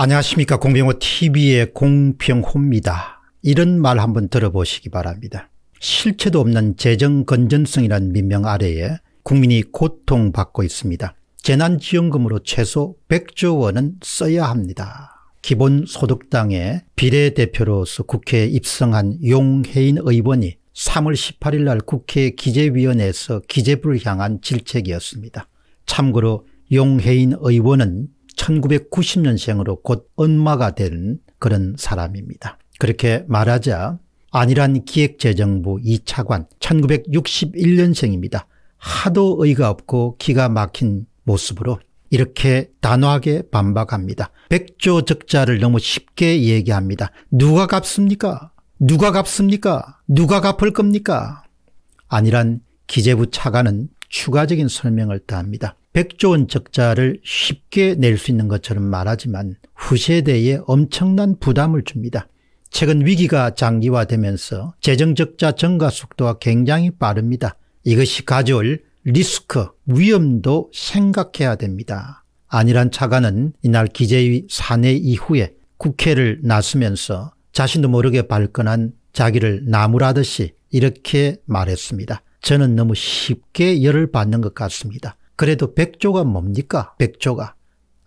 안녕하십니까 공병호 tv의 공병호입니다. 이런 말 한번 들어보시기 바랍니다. 실체도 없는 재정 건전성이라 민명 아래에 국민이 고통받고 있습니다. 재난지원금으로 최소 100조 원은 써야 합니다. 기본소득당의 비례대표로서 국회에 입성한 용혜인 의원이 3월 18일 날 국회 기재위원회에서 기재부를 향한 질책이었습니다. 참고로 용혜인 의원은 1990년생으로 곧 엄마가 된 그런 사람입니다. 그렇게 말하자 안일한 기획재정부 2차관 1961년생입니다. 하도 의가 없고 기가 막힌 모습으로 이렇게 단호하게 반박합니다. 백조 적자를 너무 쉽게 얘기합니다. 누가 갚습니까? 누가 갚습니까? 누가 갚을 겁니까? 안일한 기재부 차관은 추가적인 설명을 더합니다 100조 원 적자를 쉽게 낼 수 있는 것처럼 말하지만 후세대에 엄청난 부담을 줍니다. 최근 위기가 장기화되면서 재정적자 증가 속도가 굉장히 빠릅니다. 이것이 가져올 리스크, 위험도 생각해야 됩니다. 아니란 차관은 이날 기재위 사내 이후에 국회를 나서면서 자신도 모르게 발끈한 자기를 나무라듯이 이렇게 말했습니다. 저는 너무 쉽게 열을 받는 것 같습니다. 그래도 백조가 뭡니까? 백조가.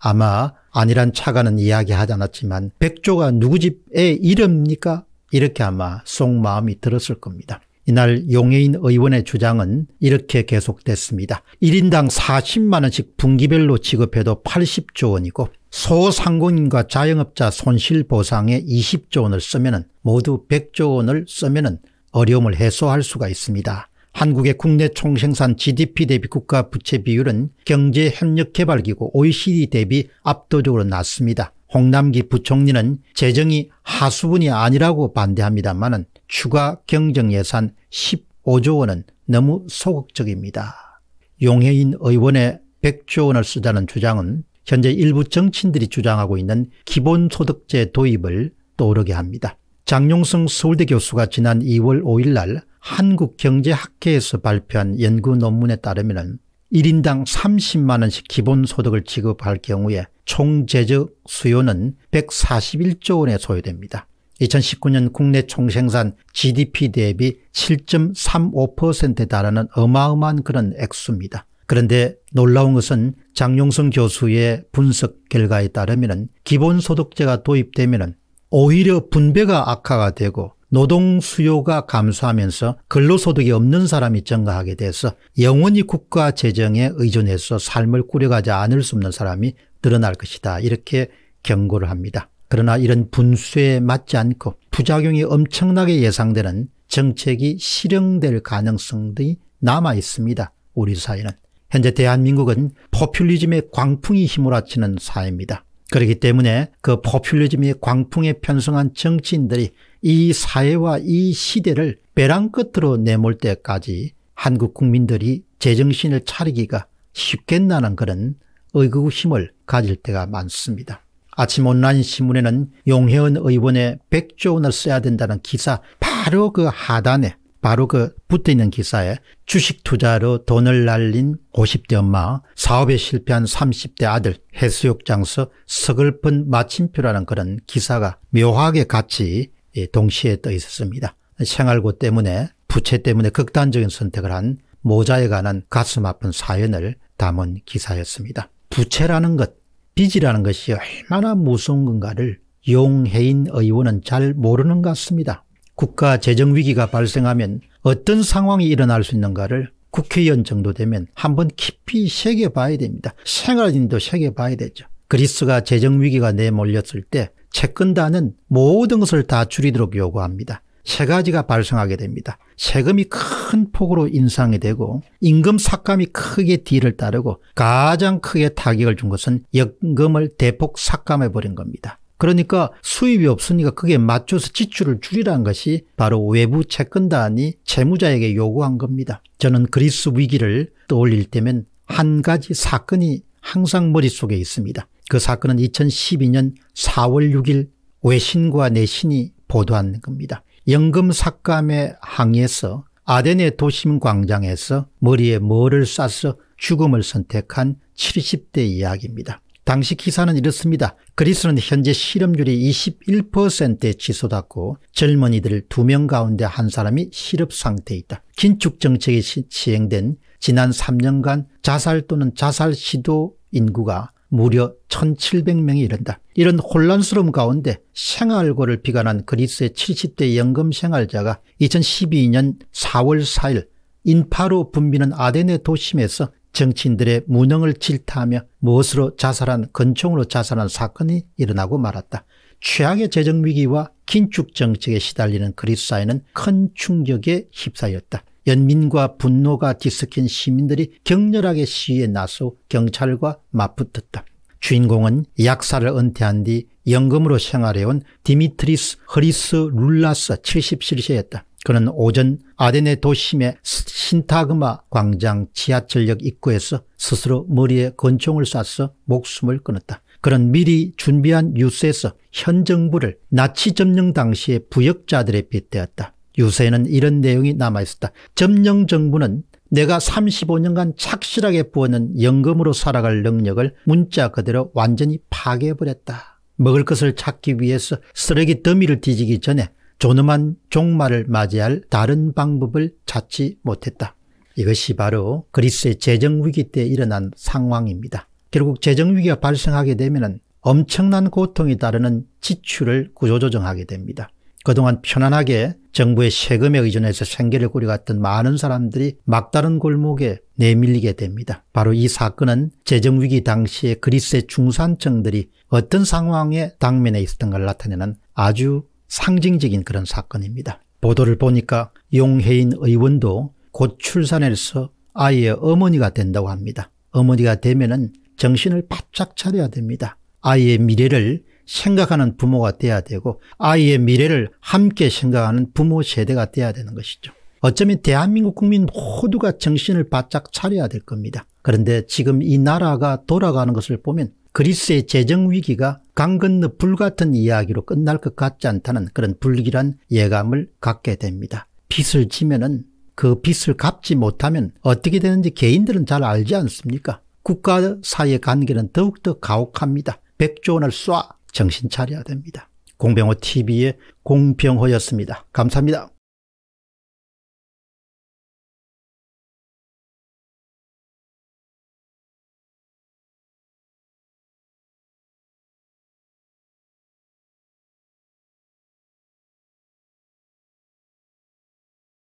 아마 아니란 차가는 이야기하지 않았지만 백조가 누구 집의 이름입니까? 이렇게 아마 속마음이 들었을 겁니다. 이날 용해인 의원의 주장은 이렇게 계속됐습니다. 1인당 40만 원씩 분기별로 지급해도 80조 원이고 소상공인과 자영업자 손실보상에 20조 원을 쓰면 모두 100조 원을 쓰면 어려움을 해소할 수가 있습니다. 한국의 국내 총생산 GDP 대비 국가 부채 비율은 경제협력개발기구 OECD 대비 압도적으로 낮습니다. 홍남기 부총리는 재정이 하수분이 아니라고 반대합니다만 추가 경정예산 15조 원은 너무 소극적입니다. 용해인 의원의 100조 원을 쓰자는 주장은 현재 일부 정치인들이 주장하고 있는 기본소득제 도입을 떠오르게 합니다. 장용성 서울대 교수가 지난 2월 5일 날 한국경제학회에서 발표한 연구 논문에 따르면 1인당 30만 원씩 기본소득을 지급할 경우에 총재적 수요는 141조 원에 소요됩니다. 2019년 국내 총생산 GDP 대비 7.35%에 달하는 어마어마한 그런 액수입니다. 그런데 놀라운 것은 장용성 교수의 분석 결과에 따르면 기본소득제가 도입되면 오히려 분배가 악화가 되고 노동 수요가 감소하면서 근로소득이 없는 사람이 증가하게 돼서 영원히 국가 재정에 의존해서 삶을 꾸려가지 않을 수 없는 사람이 늘어날 것이다. 이렇게 경고를 합니다. 그러나 이런 분수에 맞지 않고 부작용이 엄청나게 예상되는 정책이 실행될 가능성이 남아 있습니다. 우리 사회는. 현재 대한민국은 포퓰리즘의 광풍이 휘몰아치는 사회입니다. 그렇기 때문에 그포퓰리즘이 광풍에 편승한 정치인들이 이 사회와 이 시대를 벼랑 끝으로 내몰 때까지 한국 국민들이 제정신을 차리기가 쉽겠나는 그런 의구심을 가질 때가 많습니다. 아침 온라인 신문에는 용혜은 의원의 100조 원을 써야 된다는 기사 바로 그 하단에 바로 그 붙어있는 기사에 주식 투자로 돈을 날린 50대 엄마, 사업에 실패한 30대 아들, 해수욕장서 서글픈 마침표라는 그런 기사가 묘하게 같이 예, 동시에 떠 있었습니다. 생활고 때문에 부채 때문에 극단적인 선택을 한 모자에 관한 가슴 아픈 사연을 담은 기사였습니다. 부채라는 것, 빚이라는 것이 얼마나 무서운 건가를 용해인 의원은 잘 모르는 것 같습니다. 국가 재정 위기가 발생하면 어떤 상황이 일어날 수 있는가를 국회의원 정도 되면 한번 깊이 새겨봐야 됩니다. 생활인도 새겨봐야 되죠. 그리스가 재정위기가 내몰렸을 때 채권단은 모든 것을 다 줄이도록 요구합니다. 세 가지가 발생하게 됩니다. 세금이 큰 폭으로 인상이 되고 임금 삭감이 크게 뒤를 따르고 가장 크게 타격을 준 것은 연금을 대폭 삭감해 버린 겁니다. 그러니까 수입이 없으니까 그게 맞춰서 지출을 줄이라는 것이 바로 외부 채권단이 채무자에게 요구한 겁니다. 저는 그리스 위기를 떠올릴 때면 한 가지 사건이 항상 머릿속에 있습니다. 그 사건은 2012년 4월 6일 외신과 내신이 보도한 겁니다. 연금 삭감의항의에서 아덴의 도심 광장에서 머리에 뭐를 싸서 죽음을 선택한 70대 이야기입니다. 당시 기사는 이렇습니다. 그리스는 현재 실업률이 21%에 치솟았고 젊은이들 2명 가운데 한 사람이 실업 상태에 있다. 긴축 정책이 시행된 지난 3년간 자살 또는 자살 시도 인구가 무려 1700명이 이른다. 이런 혼란스러움 가운데 생활고를 비관한 그리스의 70대 연금 생활자가 2012년 4월 4일 인파로 붐비는 아덴의 도심에서 정치인들의 무능을 질타하며 무엇으로 자살한 건총으로 자살한 사건이 일어나고 말았다. 최악의 재정위기와 긴축정책에 시달리는 그리스 사회는 큰 충격에 휩싸였다. 연민과 분노가 뒤섞인 시민들이 격렬하게 시위에 나서 경찰과 맞붙었다. 주인공은 약사를 은퇴한 뒤 연금으로 생활해온 디미트리스 허리스 룰라스 77세였다. 그는 오전 아덴의 도심의 신타그마 광장 지하철역 입구에서 스스로 머리에 권총을 쏴서 목숨을 끊었다. 그런 미리 준비한 유세에서 현 정부를 나치 점령 당시의 부역자들에 빗대었다. 유세에는 이런 내용이 남아있었다. 점령 정부는 내가 35년간 착실하게 부어낸 연금으로 살아갈 능력을 문자 그대로 완전히 파괴해버렸다. 먹을 것을 찾기 위해서 쓰레기 더미를 뒤지기 전에 존엄한 종말을 맞이할 다른 방법을 찾지 못했다. 이것이 바로 그리스의 재정위기 때 일어난 상황입니다. 결국 재정위기가 발생하게 되면 엄청난 고통이 따르는 지출을 구조조정하게 됩니다. 그동안 편안하게 정부의 세금에 의존해서 생계를 꾸려갔던 많은 사람들이 막다른 골목에 내밀리게 됩니다. 바로 이 사건은 재정위기 당시에 그리스의 중산층들이 어떤 상황에 당면해 있었던걸 나타내는 아주 상징적인 그런 사건입니다. 보도를 보니까 용해인 의원도 곧 출산해서 아이의 어머니가 된다고 합니다. 어머니가 되면은 정신을 바짝 차려야 됩니다. 아이의 미래를 생각하는 부모가 돼야 되고 아이의 미래를 함께 생각하는 부모 세대가 돼야 되는 것이죠. 어쩌면 대한민국 국민 모두가 정신을 바짝 차려야 될 겁니다. 그런데 지금 이 나라가 돌아가는 것을 보면 그리스의 재정위기가 강 건너 불같은 이야기로 끝날 것 같지 않다는 그런 불길한 예감을 갖게 됩니다. 빚을 지면은 그 빚을 갚지 못하면 어떻게 되는지 개인들은 잘 알지 않습니까? 국가 사이의 관계는 더욱더 가혹합니다. 백조 원을 쏴 정신 차려야 됩니다. 공병호 TV의 공병호였습니다. 감사합니다.